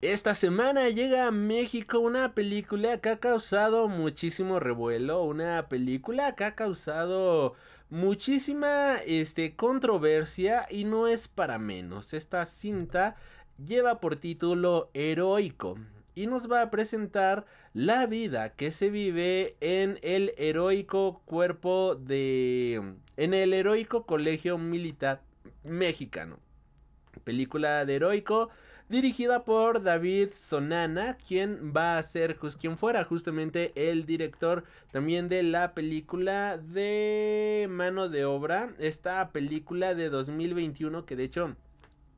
Esta semana llega a México una película que ha causado muchísimo revuelo, una película que ha causado muchísima este, controversia y no es para menos. Esta cinta lleva por título Heroico y nos va a presentar la vida que se vive en el heroico cuerpo de... en el heroico colegio militar mexicano. Película de heroico dirigida por David Sonana, quien va a ser, quien fuera justamente el director también de la película de Mano de Obra, esta película de 2021 que de hecho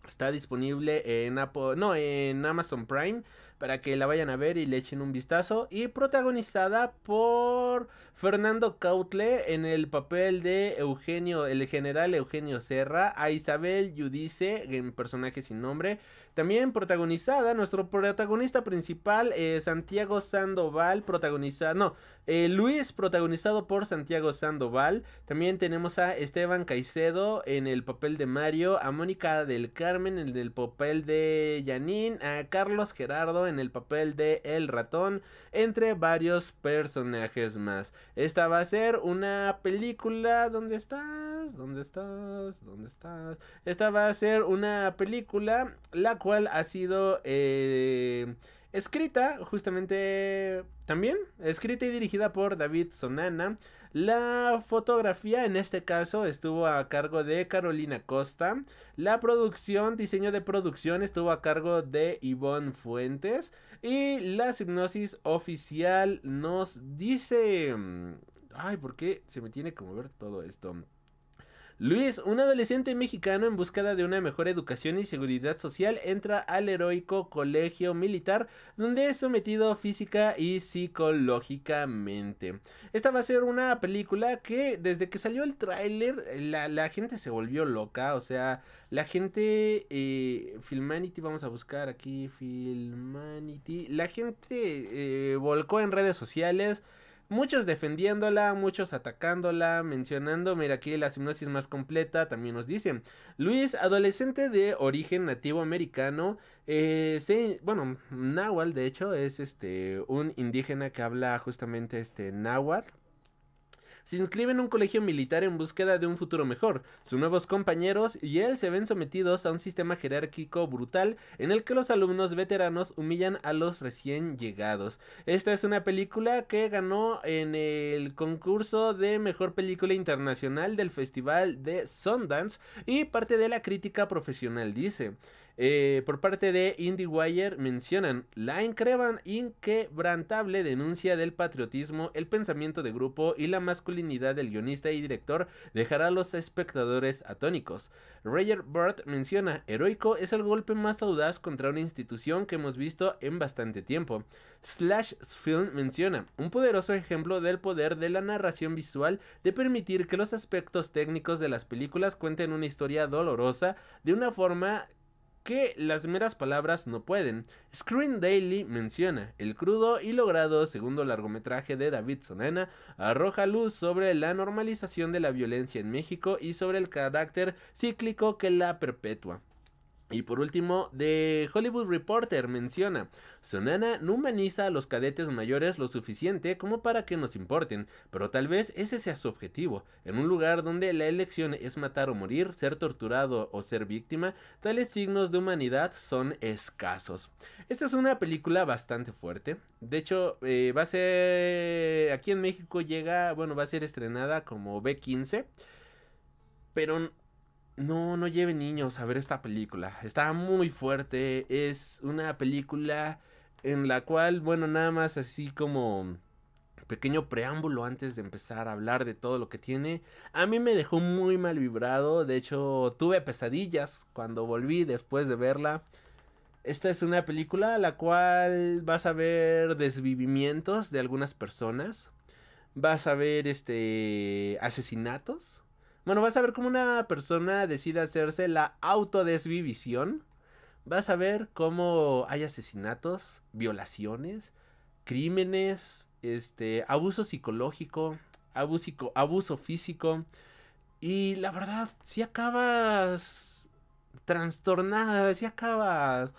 está disponible en Apple, no, en Amazon Prime para que la vayan a ver y le echen un vistazo. Y protagonizada por Fernando Cautle en el papel de Eugenio, el general Eugenio Serra, a Isabel Yudice en personaje sin nombre. También protagonizada, nuestro protagonista principal, eh, Santiago Sandoval, protagonizada, no, eh, Luis, protagonizado por Santiago Sandoval. También tenemos a Esteban Caicedo en el papel de Mario, a Mónica del Carmen en el papel de Janine, a Carlos Gerardo en el papel de El Ratón, entre varios personajes más. Esta va a ser una película. ¿Dónde estás? ¿Dónde estás? ¿Dónde estás? Esta va a ser una película la cual ha sido. Eh, Escrita, justamente también, escrita y dirigida por David Sonana. La fotografía en este caso estuvo a cargo de Carolina Costa. La producción, diseño de producción estuvo a cargo de Ivonne Fuentes. Y la hipnosis oficial nos dice... Mm, ay, ¿por qué se me tiene que mover todo esto? Luis, un adolescente mexicano en búsqueda de una mejor educación y seguridad social, entra al heroico colegio militar donde es sometido física y psicológicamente. Esta va a ser una película que desde que salió el tráiler la, gente se volvió loca, o sea, la gente... Eh, Filmanity, vamos a buscar aquí Filmanity. La gente eh, volcó en redes sociales. Muchos defendiéndola, muchos atacándola, mencionando, mira aquí la hipnosis más completa, también nos dicen. Luis, adolescente de origen nativo americano, eh, bueno, náhuatl de hecho, es este, un indígena que habla justamente este náhuatl se inscribe en un colegio militar en búsqueda de un futuro mejor. Sus nuevos compañeros y él se ven sometidos a un sistema jerárquico brutal en el que los alumnos veteranos humillan a los recién llegados. Esta es una película que ganó en el concurso de mejor película internacional del Festival de Sundance y parte de la crítica profesional dice. Eh, por parte de IndieWire mencionan la inquebrantable denuncia del patriotismo, el pensamiento de grupo y la masculinidad del guionista y director dejará a los espectadores atónicos. Roger Burt menciona, heroico es el golpe más audaz contra una institución que hemos visto en bastante tiempo. Slash Film menciona, un poderoso ejemplo del poder de la narración visual de permitir que los aspectos técnicos de las películas cuenten una historia dolorosa de una forma que las meras palabras no pueden. Screen Daily menciona, el crudo y logrado segundo largometraje de David Sonana arroja luz sobre la normalización de la violencia en México y sobre el carácter cíclico que la perpetúa. Y por último, The Hollywood Reporter menciona, Sonana no humaniza a los cadetes mayores lo suficiente como para que nos importen, pero tal vez ese sea su objetivo. En un lugar donde la elección es matar o morir, ser torturado o ser víctima, tales signos de humanidad son escasos. Esta es una película bastante fuerte. De hecho, eh, va a ser... Aquí en México llega, bueno, va a ser estrenada como B15. Pero no, no lleve niños a ver esta película. Está muy fuerte. Es una película en la cual, bueno, nada más así como pequeño preámbulo antes de empezar a hablar de todo lo que tiene. A mí me dejó muy mal vibrado. De hecho, tuve pesadillas cuando volví después de verla. Esta es una película a la cual vas a ver desvivimientos de algunas personas. Vas a ver este asesinatos bueno, vas a ver cómo una persona decide hacerse la autodesvivisión. Vas a ver cómo hay asesinatos, violaciones, crímenes, este, abuso psicológico, abuso físico. Y la verdad, si acabas trastornada, si acabas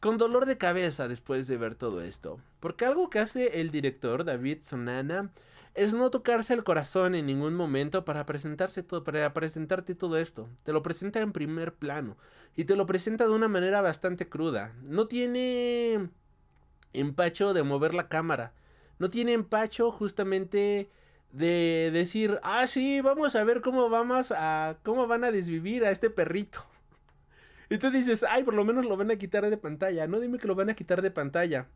con dolor de cabeza después de ver todo esto. Porque algo que hace el director David Sonana es no tocarse el corazón en ningún momento para, presentarse todo, para presentarte todo esto. Te lo presenta en primer plano y te lo presenta de una manera bastante cruda. No tiene empacho de mover la cámara. No tiene empacho justamente de decir, ah, sí, vamos a ver cómo vamos a, cómo van a desvivir a este perrito. Y tú dices, ay, por lo menos lo van a quitar de pantalla. No dime que lo van a quitar de pantalla.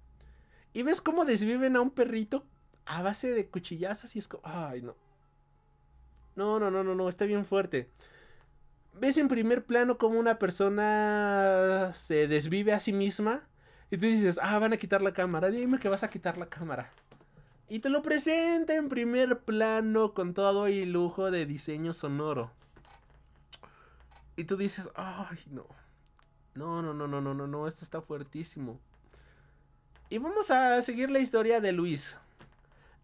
Y ves cómo desviven a un perrito a base de cuchillazas y es como, ay, no. No, no, no, no, no, está bien fuerte. Ves en primer plano como una persona se desvive a sí misma y tú dices, ah, van a quitar la cámara, dime que vas a quitar la cámara. Y te lo presenta en primer plano con todo el lujo de diseño sonoro. Y tú dices, ay, no. No, no, no, no, no, no, no, esto está fuertísimo. Y vamos a seguir la historia de Luis.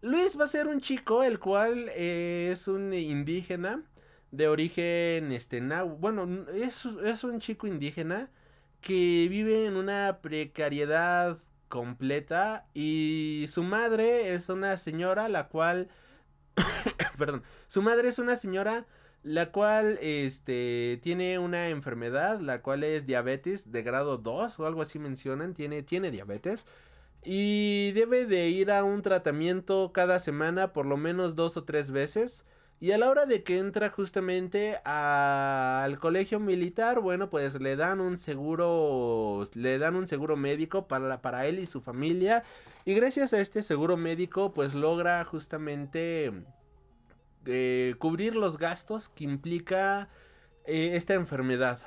Luis va a ser un chico, el cual eh, es un indígena de origen este Bueno, es, un chico indígena que vive en una precariedad completa y su madre es una señora la cual perdón, su madre es una señora la cual este tiene una enfermedad, la cual es diabetes de grado 2 o algo así mencionan, tiene tiene diabetes y debe de ir a un tratamiento cada semana por lo menos dos o tres veces. Y a la hora de que entra justamente al colegio militar, bueno, pues le dan un seguro, le dan un seguro médico para, para él y su familia. Y gracias a este seguro médico, pues logra justamente eh, cubrir los gastos que implica eh, esta enfermedad.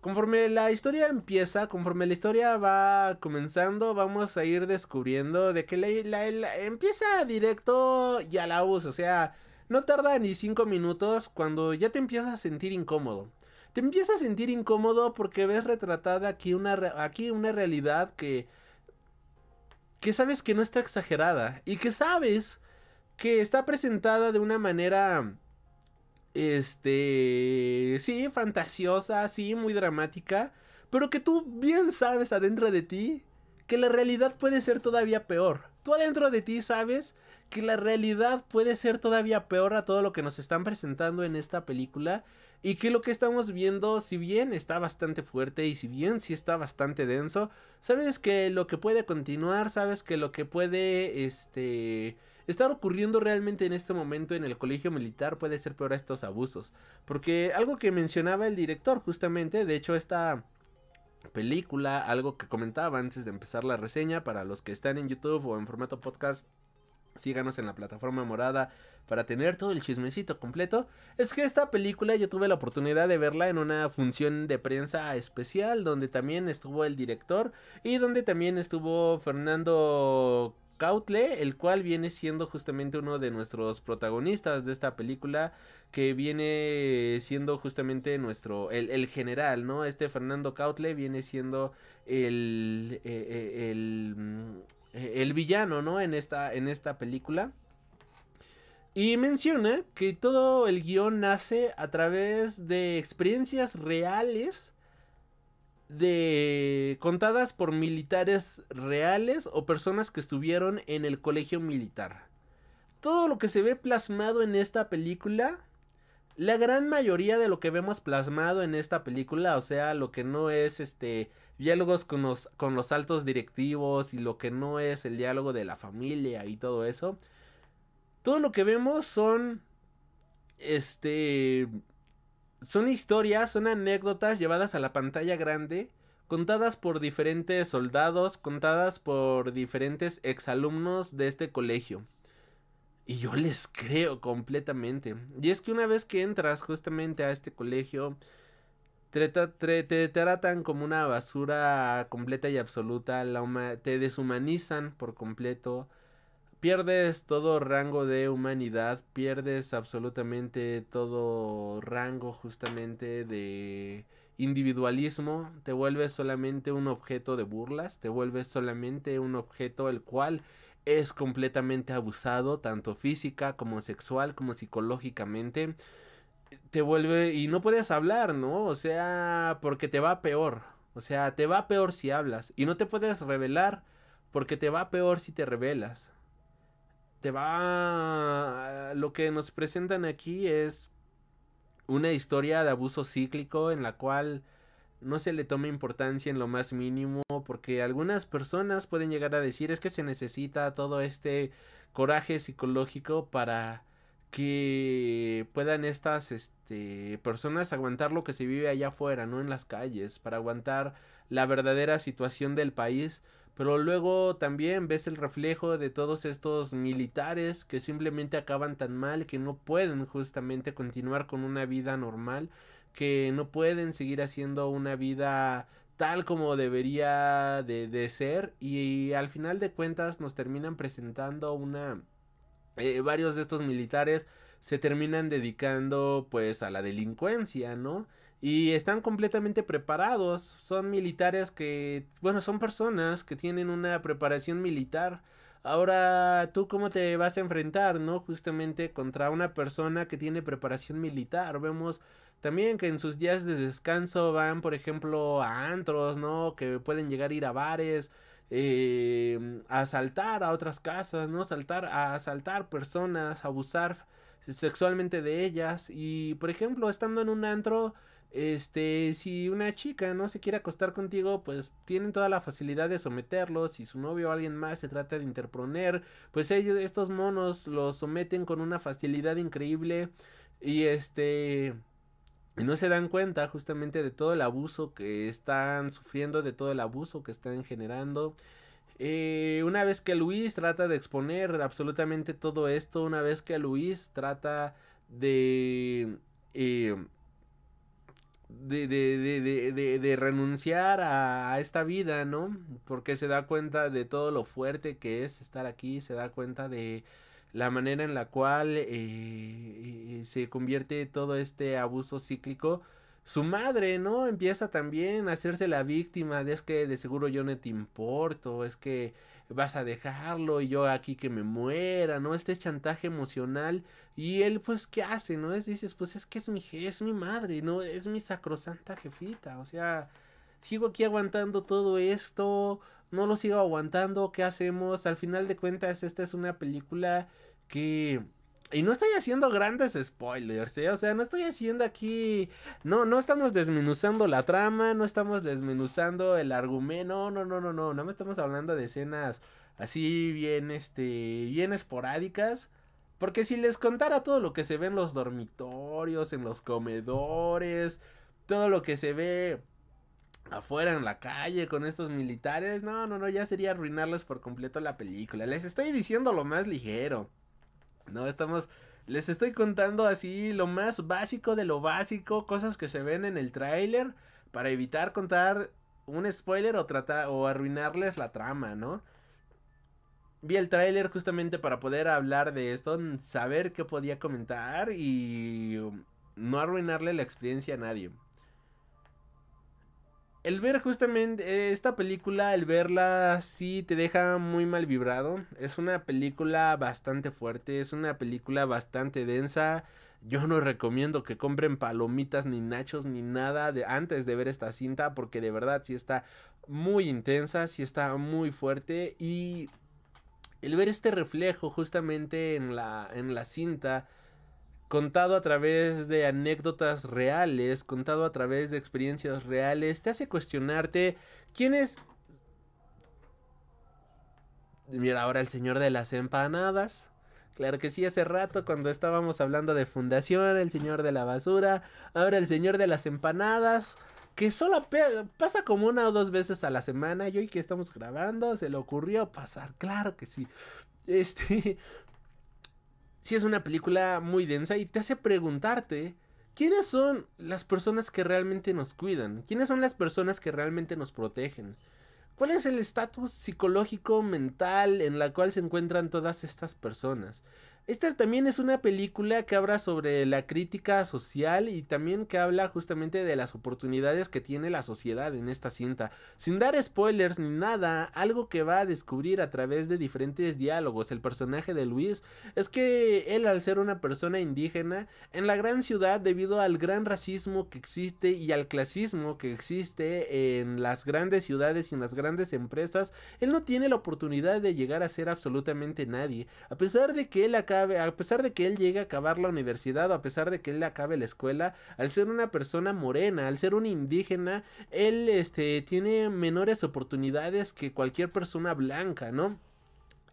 Conforme la historia empieza, conforme la historia va comenzando, vamos a ir descubriendo de que la, empieza directo y a la US, o sea, no tarda ni 5 minutos cuando ya te empiezas a sentir incómodo. Te empiezas a sentir incómodo porque ves retratada aquí una, aquí una realidad que, que sabes que no está exagerada y que sabes que está presentada de una manera este, sí, fantasiosa, sí, muy dramática, pero que tú bien sabes adentro de ti que la realidad puede ser todavía peor. Tú adentro de ti sabes que la realidad puede ser todavía peor a todo lo que nos están presentando en esta película y que lo que estamos viendo, si bien está bastante fuerte y si bien sí está bastante denso, sabes que lo que puede continuar, sabes que lo que puede, este, estar ocurriendo realmente en este momento en el colegio militar puede ser peor a estos abusos. Porque algo que mencionaba el director justamente, de hecho esta película, algo que comentaba antes de empezar la reseña, para los que están en YouTube o en formato podcast, síganos en la plataforma morada para tener todo el chismecito completo, es que esta película yo tuve la oportunidad de verla en una función de prensa especial donde también estuvo el director y donde también estuvo Fernando Cautle, el cual viene siendo justamente uno de nuestros protagonistas de esta película, que viene siendo justamente nuestro, el, general, ¿no? Este Fernando Cautle viene siendo el, eh, eh, el, mm, el, villano, ¿no? En esta, en esta película. Y menciona que todo el guión nace a través de experiencias reales de contadas por militares reales o personas que estuvieron en el colegio militar. Todo lo que se ve plasmado en esta película, la gran mayoría de lo que vemos plasmado en esta película, o sea, lo que no es este diálogos con los con los altos directivos y lo que no es el diálogo de la familia y todo eso, todo lo que vemos son este son historias, son anécdotas llevadas a la pantalla grande, contadas por diferentes soldados, contadas por diferentes exalumnos de este colegio. Y yo les creo completamente. Y es que una vez que entras justamente a este colegio, te, te, tratan como una basura completa y absoluta, la te deshumanizan por completo pierdes todo rango de humanidad, pierdes absolutamente todo rango justamente de individualismo, te vuelves solamente un objeto de burlas, te vuelves solamente un objeto el cual es completamente abusado, tanto física como sexual como psicológicamente. Te vuelve y no puedes hablar, ¿no? O sea, porque te va peor. O sea, te va peor si hablas. Y no te puedes revelar porque te va peor si te revelas te va... Lo que nos presentan aquí es una historia de abuso cíclico en la cual no se le toma importancia en lo más mínimo porque algunas personas pueden llegar a decir es que se necesita todo este coraje psicológico para que puedan estas este, personas aguantar lo que se vive allá afuera, no en las calles, para aguantar la verdadera situación del país pero luego también ves el reflejo de todos estos militares que simplemente acaban tan mal que no pueden justamente continuar con una vida normal, que no pueden seguir haciendo una vida tal como debería de, ser y, al final de cuentas nos terminan presentando una... Eh, varios de estos militares se terminan dedicando pues a la delincuencia, ¿no? y están completamente preparados. Son militares que, bueno, son personas que tienen una preparación militar. Ahora, ¿tú cómo te vas a enfrentar, no? Justamente contra una persona que tiene preparación militar. Vemos también que en sus días de descanso van, por ejemplo, a antros, ¿no? Que pueden llegar a ir a bares, eh, a asaltar a otras casas, ¿no? saltar a asaltar personas, abusar sexualmente de ellas. Y, por ejemplo, estando en un antro este, si una chica no se quiere acostar contigo, pues tienen toda la facilidad de someterlo. Si su novio o alguien más se trata de interponer, pues ellos, estos monos, los someten con una facilidad increíble. Y este. no se dan cuenta justamente de todo el abuso que están sufriendo, de todo el abuso que están generando. Eh, una vez que Luis trata de exponer absolutamente todo esto, una vez que Luis trata de eh, de, de, de, de, renunciar a, a, esta vida, ¿no? Porque se da cuenta de todo lo fuerte que es estar aquí, se da cuenta de la manera en la cual eh, eh se convierte todo este abuso cíclico. Su madre, ¿no? Empieza también a hacerse la víctima de es que de seguro yo no te importo, es que vas a dejarlo y yo aquí que me muera, ¿no? Este chantaje emocional y él pues ¿qué hace? ¿No? Es, dices, pues es que es mi, es mi madre, ¿no? Es mi sacrosanta jefita, o sea, sigo aquí aguantando todo esto, no lo sigo aguantando, ¿qué hacemos? Al final de cuentas esta es una película que y no estoy haciendo grandes spoilers, ¿eh? o sea, no estoy haciendo aquí, no, no estamos desmenuzando la trama, no estamos desmenuzando el argumento, no, no, no, no, no, no me estamos hablando de escenas así bien, este, bien esporádicas, porque si les contara todo lo que se ve en los dormitorios, en los comedores, todo lo que se ve afuera en la calle con estos militares, no, no, no, ya sería arruinarles por completo la película, les estoy diciendo lo más ligero. No, estamos... Les estoy contando así lo más básico de lo básico, cosas que se ven en el tráiler para evitar contar un spoiler o tratar o arruinarles la trama, ¿no? Vi el tráiler justamente para poder hablar de esto, saber qué podía comentar y no arruinarle la experiencia a nadie el ver justamente eh, esta película, el verla sí te deja muy mal vibrado. Es una película bastante fuerte, es una película bastante densa. Yo no recomiendo que compren palomitas ni nachos ni nada de antes de ver esta cinta porque de verdad sí está muy intensa, sí está muy fuerte y el ver este reflejo justamente en la en la cinta contado a través de anécdotas reales, contado a través de experiencias reales, te hace cuestionarte quién es. Mira, ahora el señor de las empanadas. Claro que sí, hace rato cuando estábamos hablando de fundación, el señor de la basura, ahora el señor de las empanadas, que solo pasa como una o dos veces a la semana y hoy que estamos grabando se le ocurrió pasar, claro que sí. Este, sí es una película muy densa y te hace preguntarte quiénes son las personas que realmente nos cuidan, quiénes son las personas que realmente nos protegen, cuál es el estatus psicológico, mental en la cual se encuentran todas estas personas. Esta también es una película que habla sobre la crítica social y también que habla justamente de las oportunidades que tiene la sociedad en esta cinta. Sin dar spoilers ni nada, algo que va a descubrir a través de diferentes diálogos el personaje de Luis es que él al ser una persona indígena en la gran ciudad debido al gran racismo que existe y al clasismo que existe en las grandes ciudades y en las grandes empresas, él no tiene la oportunidad de llegar a ser absolutamente nadie. A pesar de que él acá a pesar de que él llegue a acabar la universidad o a pesar de que él acabe la escuela, al ser una persona morena, al ser un indígena, él este, tiene menores oportunidades que cualquier persona blanca, ¿no?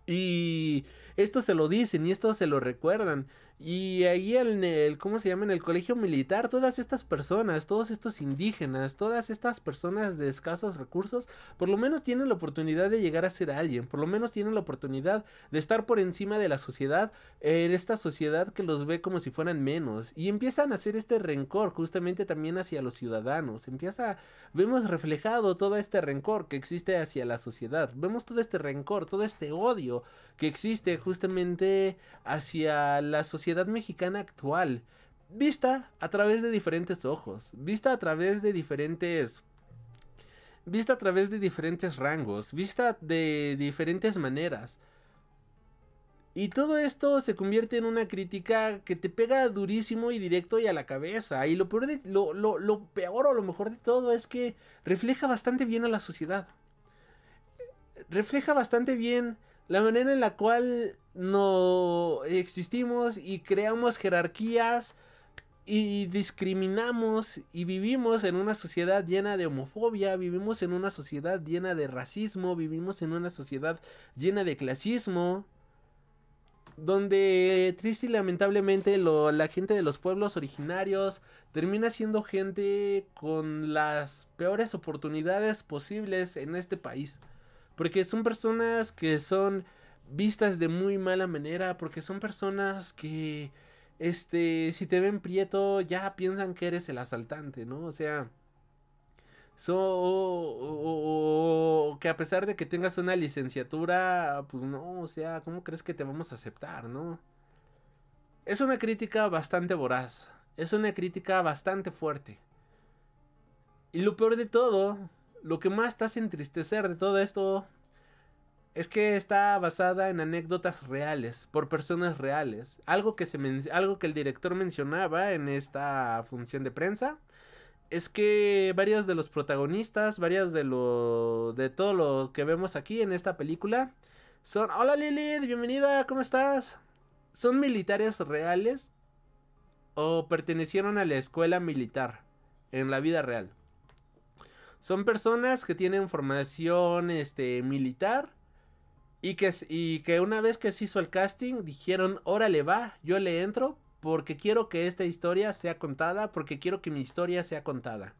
Y esto se lo dicen y esto se lo recuerdan. Y ahí en el, ¿cómo se llama? En el colegio militar, todas estas personas, todos estos indígenas, todas estas personas de escasos recursos, por lo menos tienen la oportunidad de llegar a ser alguien, por lo menos tienen la oportunidad de estar por encima de la sociedad, en esta sociedad que los ve como si fueran menos. Y empiezan a hacer este rencor justamente también hacia los ciudadanos. Empieza, vemos reflejado todo este rencor que existe hacia la sociedad. Vemos todo este rencor, todo este odio que existe justamente hacia la sociedad mexicana actual, vista a través de diferentes ojos, vista a través de diferentes vista a través de diferentes rangos, vista de diferentes maneras. Y todo esto se convierte en una crítica que te pega durísimo y directo y a la cabeza. Y lo lo, lo peor o lo mejor de todo es que refleja bastante bien a la sociedad. Refleja bastante bien la manera en la cual no existimos y creamos jerarquías y discriminamos y vivimos en una sociedad llena de homofobia, vivimos en una sociedad llena de racismo, vivimos en una sociedad llena de clasismo, donde triste y lamentablemente la gente de los pueblos originarios termina siendo gente con las peores oportunidades posibles en este país. Porque son personas que son vistas de muy mala manera, porque son personas que, este, si te ven prieto, ya piensan que eres el asaltante, ¿no? O sea, o, que a pesar de que tengas una licenciatura, pues no, o sea, ¿cómo crees que te vamos a aceptar, no? Es una crítica bastante voraz, es una crítica bastante fuerte. Y lo peor de todo lo que más te hace entristecer de todo esto es que está basada en anécdotas reales, por personas reales. Algo que, el director mencionaba en esta función de prensa es que varios de los protagonistas, varios de lo de todo lo que vemos aquí en esta película son Hola Lilith, bienvenida, ¿cómo estás? Son militares reales o pertenecieron a la escuela militar en la vida real. Son personas que tienen formación este, militar y que, y que una vez que se hizo el casting dijeron, órale va, yo le entro porque quiero que esta historia sea contada, porque quiero que mi historia sea contada.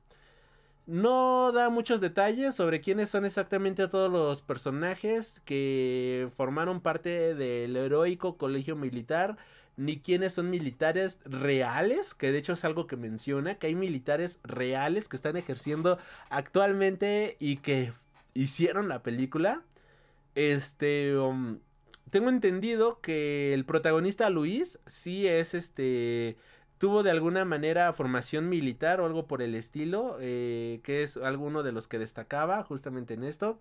No da muchos detalles sobre quiénes son exactamente todos los personajes que formaron parte del heroico colegio militar ni quiénes son militares reales, que de hecho es algo que menciona, que hay militares reales que están ejerciendo actualmente y que hicieron la película. Este... Um, tengo entendido que el protagonista Luis sí es este tuvo de alguna manera formación militar o algo por el estilo, eh, que es alguno de los que destacaba justamente en esto.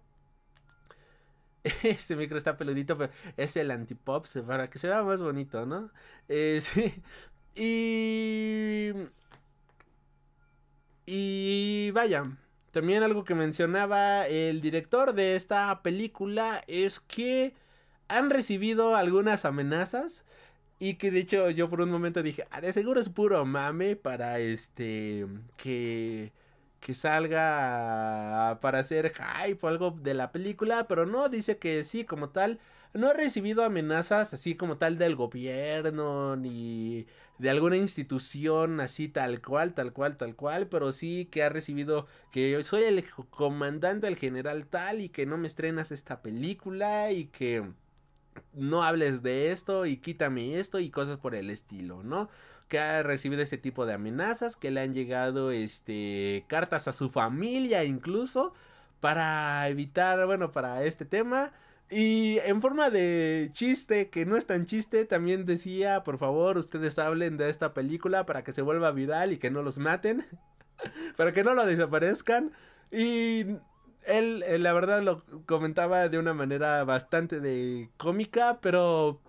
ese micro está peludito, pero es el antipop, para que se vea más bonito, ¿no? Eh, sí. Y... Y vaya, también algo que mencionaba el director de esta película es que han recibido algunas amenazas y que de hecho yo por un momento dije, ah, de seguro es puro mame para este que que salga para hacer hype o algo de la película, pero no, dice que sí, como tal, no ha recibido amenazas así como tal del gobierno ni de alguna institución así tal cual, tal cual, tal cual, pero sí que ha recibido que soy el comandante, el general tal y que no me estrenas esta película y que no hables de esto y quítame esto y cosas por el estilo, ¿no? que ha recibido ese tipo de amenazas, que le han llegado este, cartas a su familia incluso para evitar, bueno, para este tema. Y en forma de chiste, que no es tan chiste, también decía, por favor, ustedes hablen de esta película para que se vuelva viral y que no los maten, para que no lo desaparezcan. Y él, eh, la verdad, lo comentaba de una manera bastante de cómica, pero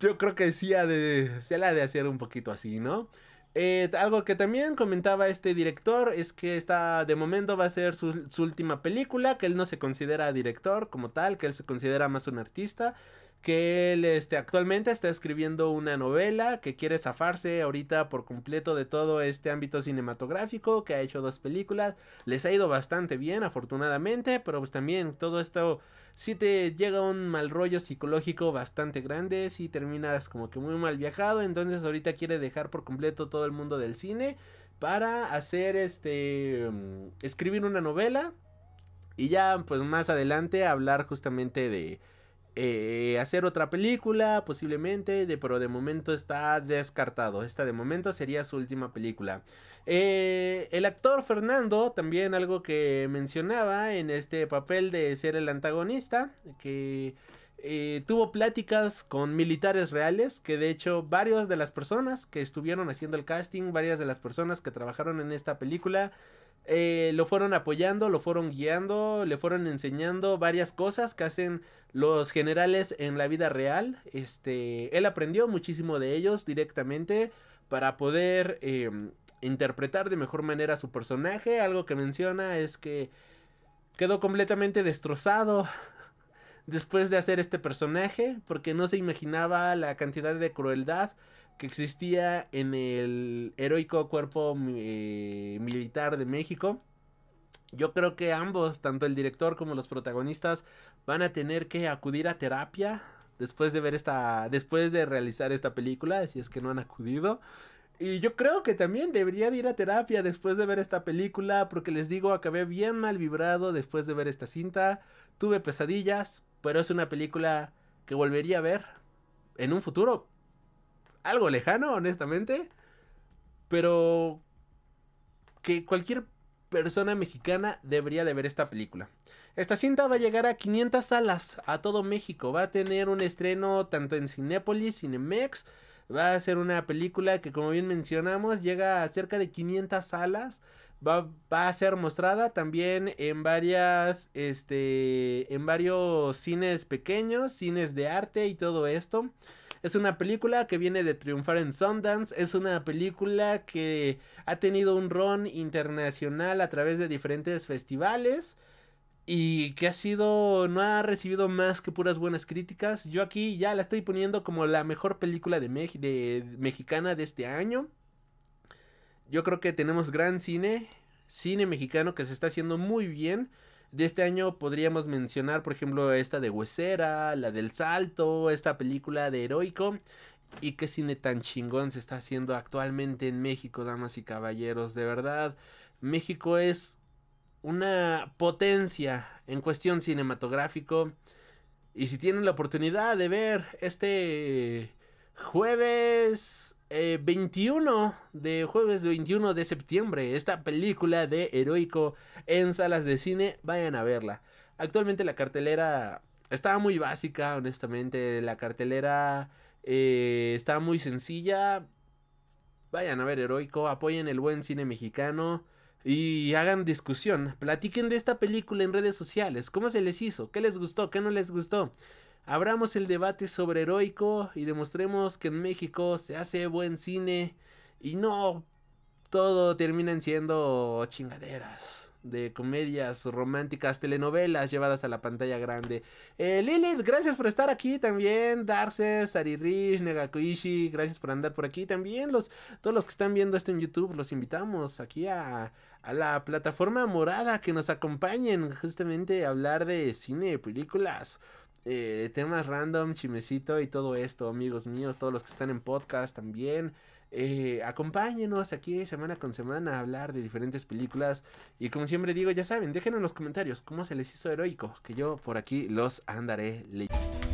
yo creo que sí ha de, se la de hacer un poquito así, ¿no? Eh, algo que también comentaba este director es que está, de momento va a ser su, su última película, que él no se considera director como tal, que él se considera más un artista que él este, actualmente está escribiendo una novela, que quiere zafarse ahorita por completo de todo este ámbito cinematográfico, que ha hecho dos películas, les ha ido bastante bien afortunadamente, pero pues también todo esto si te llega un mal rollo psicológico bastante grande, si terminas como que muy mal viajado, entonces ahorita quiere dejar por completo todo el mundo del cine para hacer este mm, escribir una novela y ya pues más adelante hablar justamente de eh, hacer otra película posiblemente, de, pero de momento está descartado. Esta de momento sería su última película. Eh, el actor Fernando, también algo que mencionaba en este papel de ser el antagonista, que eh, tuvo pláticas con militares reales, que de hecho varias de las personas que estuvieron haciendo el casting, varias de las personas que trabajaron en esta película, eh, lo fueron apoyando, lo fueron guiando, le fueron enseñando varias cosas que hacen los generales en la vida real. Este, él aprendió muchísimo de ellos directamente para poder eh, interpretar de mejor manera a su personaje. Algo que menciona es que quedó completamente destrozado después de hacer este personaje porque no se imaginaba la cantidad de crueldad que existía en el heroico cuerpo eh, militar de México. Yo creo que ambos, tanto el director como los protagonistas, van a tener que acudir a terapia después de ver esta, después de realizar esta película, si es que no han acudido. Y yo creo que también debería ir a terapia después de ver esta película, porque les digo, acabé bien mal vibrado después de ver esta cinta, tuve pesadillas, pero es una película que volvería a ver en un futuro algo lejano, honestamente. Pero que cualquier persona mexicana debería de ver esta película. Esta cinta va a llegar a 500 salas a todo México. Va a tener un estreno tanto en Cinépolis, Cinemex. Va a ser una película que, como bien mencionamos, llega a cerca de 500 salas. Va, a ser mostrada también en varias, este, en varios cines pequeños, cines de arte y todo esto. Es una película que viene de triunfar en Sundance, es una película que ha tenido un ron internacional a través de diferentes festivales y que ha sido, no ha recibido más que puras buenas críticas. Yo aquí ya la estoy poniendo como la mejor película de, de mexicana de este año yo creo que tenemos gran cine, cine mexicano que se está haciendo muy bien. De este año podríamos mencionar, por ejemplo, esta de Huesera, la del Salto, esta película de Heroico. Y qué cine tan chingón se está haciendo actualmente en México, damas y caballeros. De verdad, México es una potencia en cuestión cinematográfico. Y si tienen la oportunidad de ver este jueves 21 eh, de jueves 21 de septiembre, esta película de Heroico en salas de cine, vayan a verla. Actualmente la cartelera estaba muy básica, honestamente, la cartelera eh, está muy sencilla. Vayan a ver Heroico, apoyen el buen cine mexicano y hagan discusión. Platiquen de esta película en redes sociales. ¿Cómo se les hizo? ¿Qué les gustó? ¿Qué no les gustó? Abramos el debate sobre heroico y demostremos que en México se hace buen cine y no todo termina siendo chingaderas de comedias románticas, telenovelas llevadas a la pantalla grande. Eh, Lilith, gracias por estar aquí también. Darce, Sarirish, Negakuishi, gracias por andar por aquí también. Los, todos los que están viendo esto en YouTube, los invitamos aquí a, a la plataforma morada que nos acompañen justamente a hablar de cine, películas eh, temas random, chimecito y todo esto, amigos míos, todos los que están en podcast también. Eh, acompáñenos aquí semana con semana a hablar de diferentes películas. Y como siempre digo, ya saben, déjenos en los comentarios cómo se les hizo heroico, que yo por aquí los andaré leyendo.